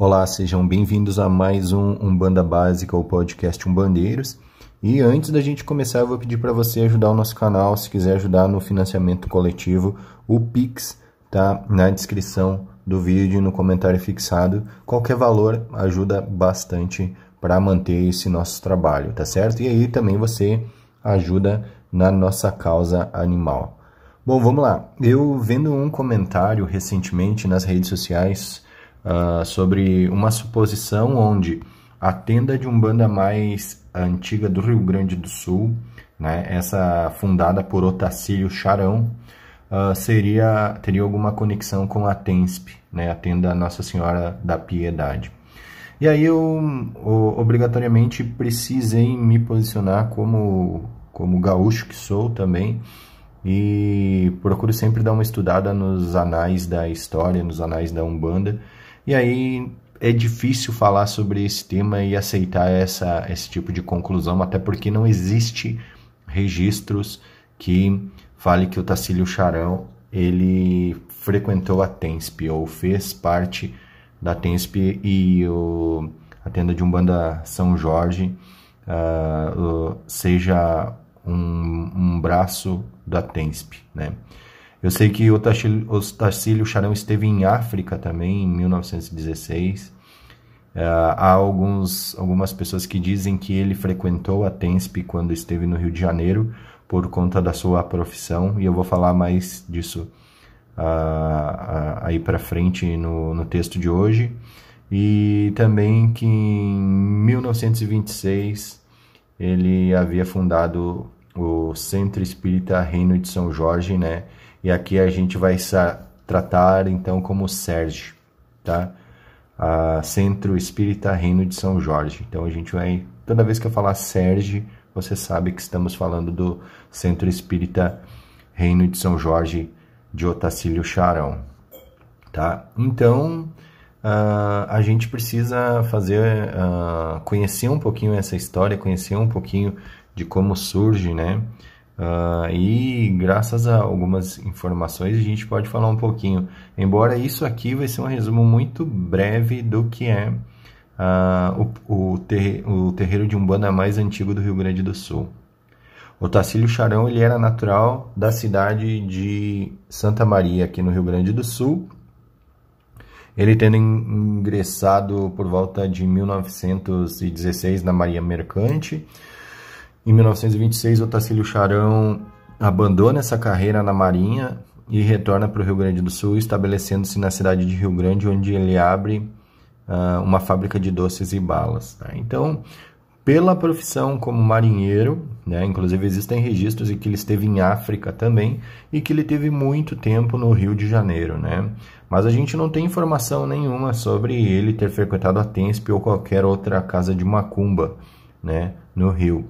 Olá, sejam bem-vindos a mais um Umbanda Básica, o podcast Umbandeiros. E antes da gente começar, eu vou pedir para você ajudar o nosso canal, se quiser ajudar no financiamento coletivo, o Pix tá na descrição do vídeo, no comentário fixado. Qualquer valor ajuda bastante para manter esse nosso trabalho, tá certo? E aí também você ajuda na nossa causa animal. Bom, vamos lá. Eu vendo um comentário recentemente nas redes sociais uh, sobre uma suposição onde a tenda de Umbanda mais antiga do Rio Grande do Sul, né, essa fundada por Otacílio Charão, uh, seria, teria alguma conexão com a TENSP, né, a tenda Nossa Senhora da Piedade. E aí eu, eu obrigatoriamente precisei me posicionar como, como gaúcho que sou também, e procuro sempre dar uma estudada nos anais da história, nos anais da Umbanda, e aí é difícil falar sobre esse tema e aceitar essa, esse tipo de conclusão, até porque não existe registros que fale que o Tacílio Charão ele frequentou a TENSP ou fez parte da TENSP e o, a tenda de Umbanda São Jorge uh, seja um, um braço da TENSP, né? Eu sei que o Tarcílio Charão esteve em África também, em 1916. Uh, é, há alguns, algumas pessoas que dizem que ele frequentou a TENSP quando esteve no Rio de Janeiro por conta da sua profissão, e eu vou falar mais disso uh, uh, aí para frente no, no texto de hoje. E também que em 1926 ele havia fundado o Centro Espírita Reino de São Jorge, né? E aqui a gente vai tratar então como Sérgio, tá? Centro Espírita Reino de São Jorge. Então a gente vai, toda vez que eu falar Sérgio, você sabe que estamos falando do Centro Espírita Reino de São Jorge de Otacílio Charão, tá? Então Uh, a gente precisa fazer uh, conhecer um pouquinho essa história, conhecer um pouquinho de como surge, né? Uh, e graças a algumas informações a gente pode falar um pouquinho. Embora isso aqui vai ser um resumo muito breve do que é uh, o, o, ter, o terreiro de Umbanda mais antigo do Rio Grande do Sul. O Tacílio Charão ele era natural da cidade de Santa Maria, aqui no Rio Grande do Sul. Ele tendo ingressado por volta de 1916 na Maria Mercante, em 1926, Otacílio Charão abandona essa carreira na Marinha e retorna para o Rio Grande do Sul, estabelecendo-se na cidade de Rio Grande, onde ele abre uh, uma fábrica de doces e balas. Tá? Então, pela profissão como marinheiro, né? inclusive existem registros de que ele esteve em África também e que ele teve muito tempo no Rio de Janeiro, né? Mas a gente não tem informação nenhuma sobre ele ter frequentado a Tensp ou qualquer outra casa de macumba, né, no Rio.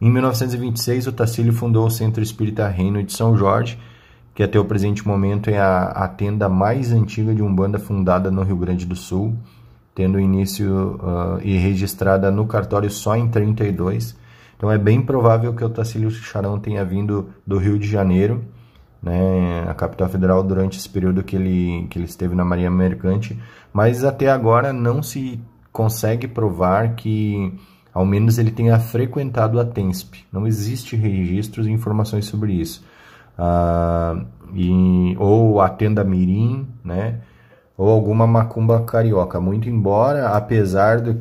Em 1926, o Tacílio fundou o Centro Espírita Reino de São Jorge, que até o presente momento é a, a tenda mais antiga de Umbanda fundada no Rio Grande do Sul, tendo início uh, e registrada no cartório só em 32. Então é bem provável que o Tacílio Charão tenha vindo do Rio de Janeiro, né, a capital federal durante esse período que ele, que ele esteve na Marinha Mercante, mas até agora não se consegue provar que ao menos ele tenha frequentado a TENSP. Não existe registros e informações sobre isso. Ah, e, ou a tenda Mirim, né? ou alguma macumba carioca. Muito embora, apesar de,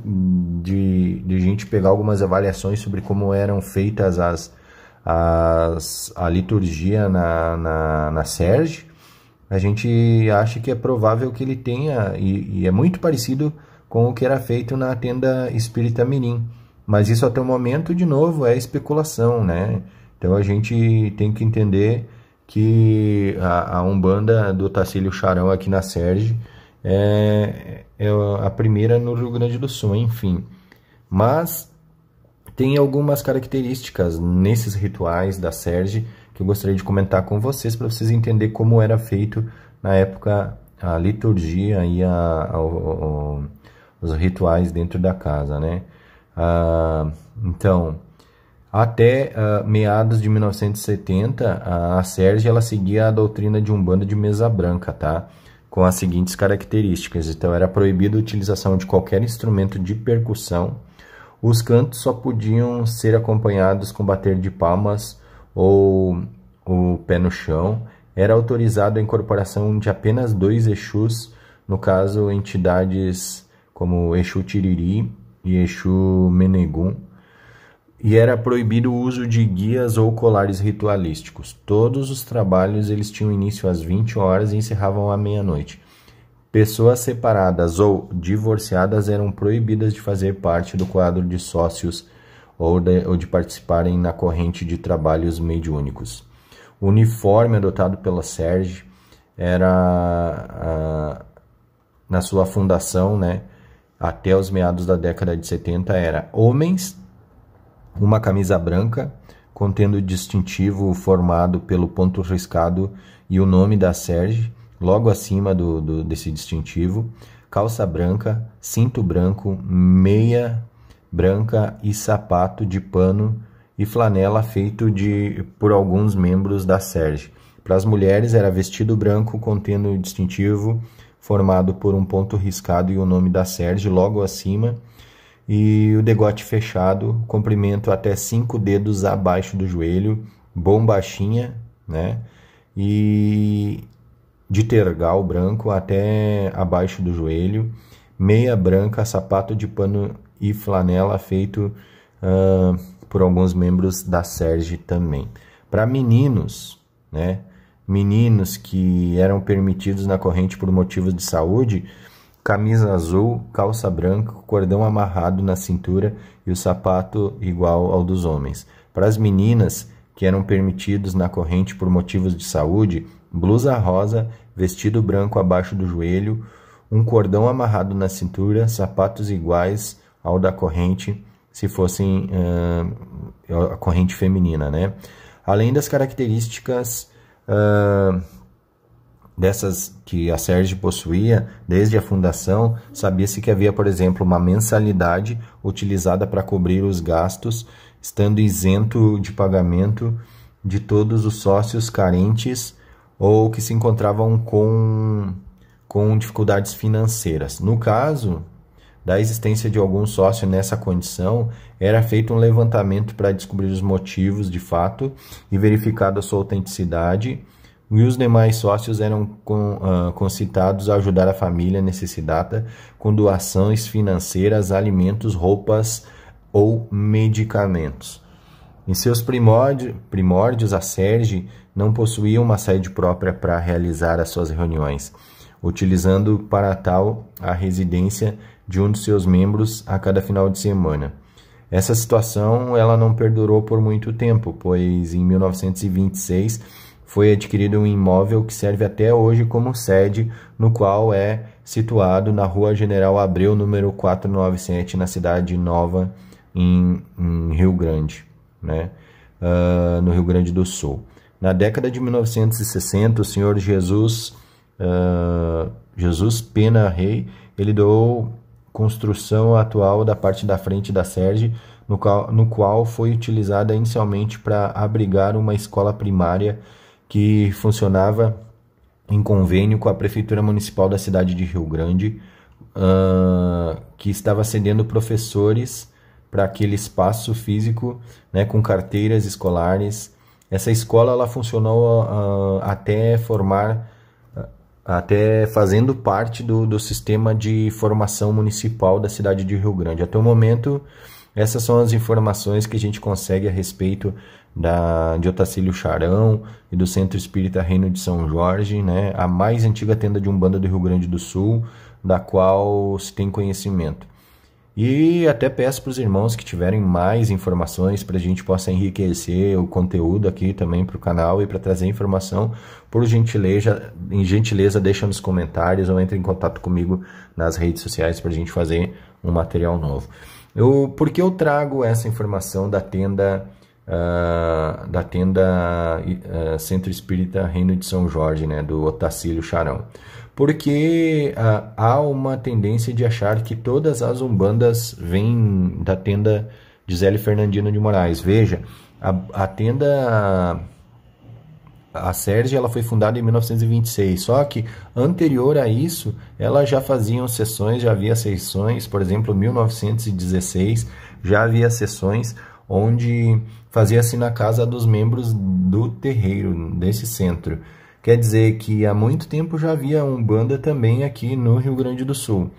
de, de gente pegar algumas avaliações sobre como eram feitas as, as, a liturgia na, na, na a gente acha que é provável que ele tenha, e, e é muito parecido com o que era feito na tenda espírita Mirim. Mas isso até o momento, de novo, é especulação, né? Então a gente tem que entender que a, a Umbanda do Tacílio Charão aqui na Serge é, é a primeira no Rio Grande do Sul, enfim. Mas tem algumas características nesses rituais da Serge que eu gostaria de comentar com vocês para vocês entenderem como era feito na época a liturgia e a, a, a, os rituais dentro da casa, né? Ah, então, até ah, meados de 1970, a, Sérgio ela seguia a doutrina de um bando de mesa branca, tá? Com as seguintes características. Então, era proibida a utilização de qualquer instrumento de percussão. Os cantos só podiam ser acompanhados com bater de palmas ou o pé no chão. Era autorizado a incorporação de apenas dois Exus, no caso, entidades como Exu Tiriri e Exu Menegum, e era proibido o uso de guias ou colares ritualísticos. Todos os trabalhos eles tinham início às 20 horas e encerravam à meia-noite. Pessoas separadas ou divorciadas eram proibidas de fazer parte do quadro de sócios ou de, ou de participarem na corrente de trabalhos mediúnicos. O uniforme adotado pela Serge era, a, ah, na sua fundação, né, até os meados da década de 70 era homens, uma camisa branca contendo o distintivo formado pelo ponto riscado e o nome da Serge, logo acima do, do desse distintivo, calça branca, cinto branco, meia branca e sapato de pano e flanela feito de por alguns membros da Serge. Para as mulheres era vestido branco contendo o distintivo formado por um ponto riscado e o nome da Serge logo acima, e o degote fechado, comprimento até cinco dedos abaixo do joelho, bombachinha, né? E de tergal branco até abaixo do joelho, meia branca, sapato de pano e flanela feito uh, por alguns membros da Serge também. Para meninos, né? meninos que eram permitidos na corrente por motivos de saúde, camisa azul, calça branca, cordão amarrado na cintura e o sapato igual ao dos homens. Para as meninas que eram permitidos na corrente por motivos de saúde, blusa rosa, vestido branco abaixo do joelho, um cordão amarrado na cintura, sapatos iguais ao da corrente, se fossem uh, a corrente feminina, né? Além das características uh, dessas que a Serge possuía desde a fundação, sabia-se que havia, por exemplo, uma mensalidade utilizada para cobrir os gastos, estando isento de pagamento de todos os sócios carentes ou que se encontravam com, com dificuldades financeiras. No caso, da existência de algum sócio nessa condição, era feito um levantamento para descobrir os motivos de fato e verificada sua autenticidade, e os demais sócios eram ah, concitados a ajudar a família necessitada com doações financeiras, alimentos, roupas ou medicamentos. Em seus primórdios, primórdios a SERGE não possuía uma sede própria para realizar as suas reuniões, utilizando para tal a residência de um de seus membros a cada final de semana. Essa situação ela não perdurou por muito tempo, pois em 1926 foi adquirido um imóvel que serve até hoje como sede, no qual é situado na Rua General Abreu, número 497, na cidade Nova, em, em Rio Grande, né? Uh, no Rio Grande do Sul. Na década de 1960, o senhor Jesus, uh, Jesus Pena Rei, ele doou construção atual da parte da frente da Serge, no qual, no qual foi utilizada inicialmente para abrigar uma escola primária que funcionava em convênio com a Prefeitura Municipal da cidade de Rio Grande, uh, que estava cedendo professores para aquele espaço físico né, com carteiras escolares. Essa escola ela funcionou uh, até formar até fazendo parte do, do sistema de formação municipal da cidade de Rio Grande. Até o momento, essas são as informações que a gente consegue a respeito da, de Otacílio Charão e do Centro Espírita Reino de São Jorge, né? a mais antiga tenda de Umbanda do Rio Grande do Sul, da qual se tem conhecimento. E até peço para os irmãos que tiverem mais informações para a gente possa enriquecer o conteúdo aqui também para o canal e para trazer informação, por gentileza, em gentileza deixa nos comentários ou entre em contato comigo nas redes sociais para a gente fazer um material novo. Eu, por que eu trago essa informação da tenda uh, da tenda uh, Centro Espírita Reino de São Jorge, né, do Otacílio Charão. Porque uh, há uma tendência de achar que todas as umbandas vêm da tenda de Zélio Fernandino de Moraes. Veja, a, a tenda a Sérgio ela foi fundada em 1926, só que anterior a isso, ela já faziam sessões, já havia sessões, por exemplo, 1916 já havia sessões onde fazia-se na casa dos membros do terreiro, desse centro. Quer dizer que há muito tempo já havia Umbanda também aqui no Rio Grande do Sul.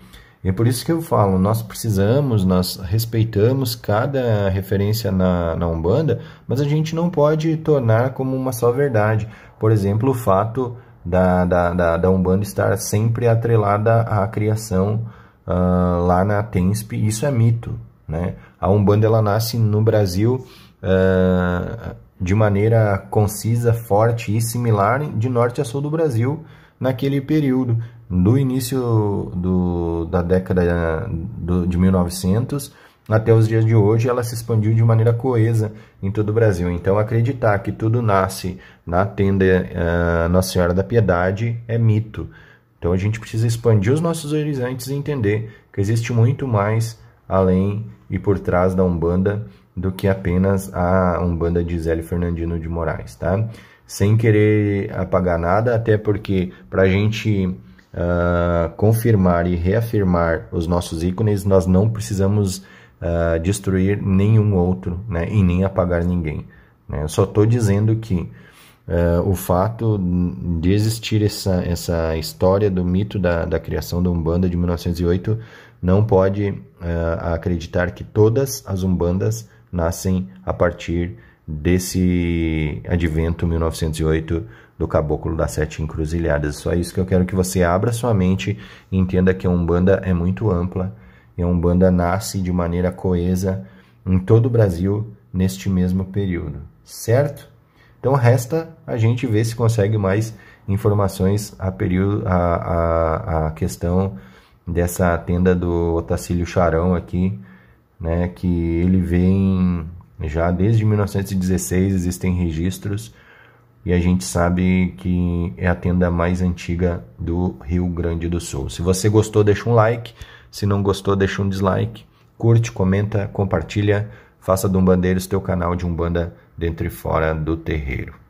E é por isso que eu falo, nós precisamos, nós respeitamos cada referência na, na Umbanda, mas a gente não pode tornar como uma só verdade. Por exemplo, o fato da, da, da, da Umbanda estar sempre atrelada à criação uh, lá na Tensp, isso é mito. Né? A Umbanda ela nasce no Brasil uh, de maneira concisa, forte e similar de norte a sul do Brasil naquele período, do início do, da década do, de 1900 até os dias de hoje, ela se expandiu de maneira coesa em todo o Brasil. Então, acreditar que tudo nasce na tenda uh, Nossa Senhora da Piedade é mito. Então, a gente precisa expandir os nossos horizontes e entender que existe muito mais além e por trás da Umbanda do que apenas a Umbanda de Zélio Fernandino de Moraes, tá? Sem querer apagar nada, até porque para a gente uh, confirmar e reafirmar os nossos ícones, nós não precisamos uh, destruir nenhum outro, né? E nem apagar ninguém. Né? só estou dizendo que Uh, o fato de existir essa, essa história do mito da, da criação da Umbanda de 1908 não pode uh, acreditar que todas as umbandas nascem a partir desse advento 1908 do Caboclo das Sete Encruzilhadas. Só isso que eu quero que você abra sua mente e entenda que a Umbanda é muito ampla e a Umbanda nasce de maneira coesa em todo o Brasil neste mesmo período, certo? Então resta a gente ver se consegue mais informações a, período, a, a, a questão dessa tenda do Otacílio Charão aqui, né, que ele vem já desde 1916 existem registros e a gente sabe que é a tenda mais antiga do Rio Grande do Sul. Se você gostou, deixa um like, se não gostou, deixa um dislike. Curte, comenta, compartilha, faça do Umbandeiros teu canal de Umbanda dentro e fora do terreiro.